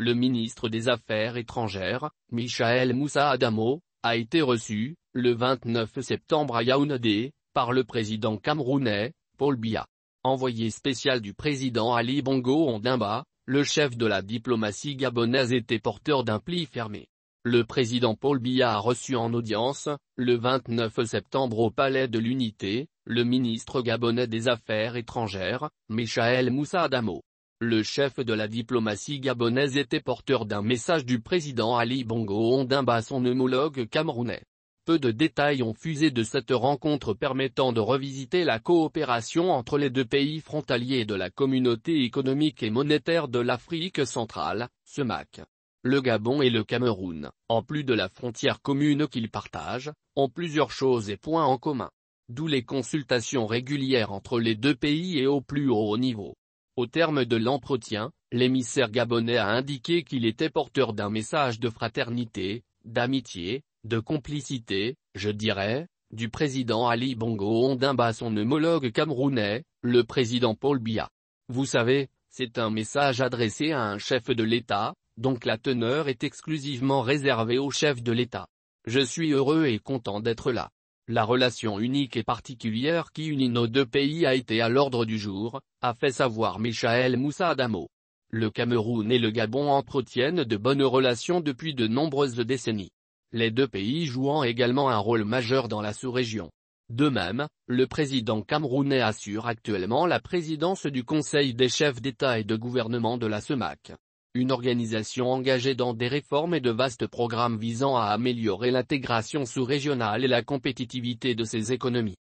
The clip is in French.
le ministre des Affaires étrangères, Michael Moussa Adamo, a été reçu, le 29 septembre à Yaoundé, par le président camerounais, Paul Biya. Envoyé spécial du président Ali Bongo Ondimba, le chef de la diplomatie gabonaise était porteur d'un pli fermé. Le président Paul Biya a reçu en audience, le 29 septembre au Palais de l'Unité, le ministre gabonais des Affaires étrangères, Michael Moussa Adamo le chef de la diplomatie gabonaise était porteur d'un message du président Ali Bongo Ondimba son homologue camerounais. Peu de détails ont fusé de cette rencontre permettant de revisiter la coopération entre les deux pays frontaliers de la communauté économique et monétaire de l'Afrique centrale, SEMAC. Le Gabon et le Cameroun, en plus de la frontière commune qu'ils partagent, ont plusieurs choses et points en commun. D'où les consultations régulières entre les deux pays et au plus haut niveau. Au terme de l'entretien, l'émissaire gabonais a indiqué qu'il était porteur d'un message de fraternité, d'amitié, de complicité, je dirais, du président Ali Bongo Ondimba son homologue camerounais, le président Paul Biya. Vous savez, c'est un message adressé à un chef de l'État, donc la teneur est exclusivement réservée au chef de l'État. Je suis heureux et content d'être là. La relation unique et particulière qui unit nos deux pays a été à l'ordre du jour, a fait savoir Michael Moussa Adamo. Le Cameroun et le Gabon entretiennent de bonnes relations depuis de nombreuses décennies. Les deux pays jouant également un rôle majeur dans la sous-région. De même, le président camerounais assure actuellement la présidence du Conseil des chefs d'État et de gouvernement de la SEMAC une organisation engagée dans des réformes et de vastes programmes visant à améliorer l'intégration sous-régionale et la compétitivité de ses économies.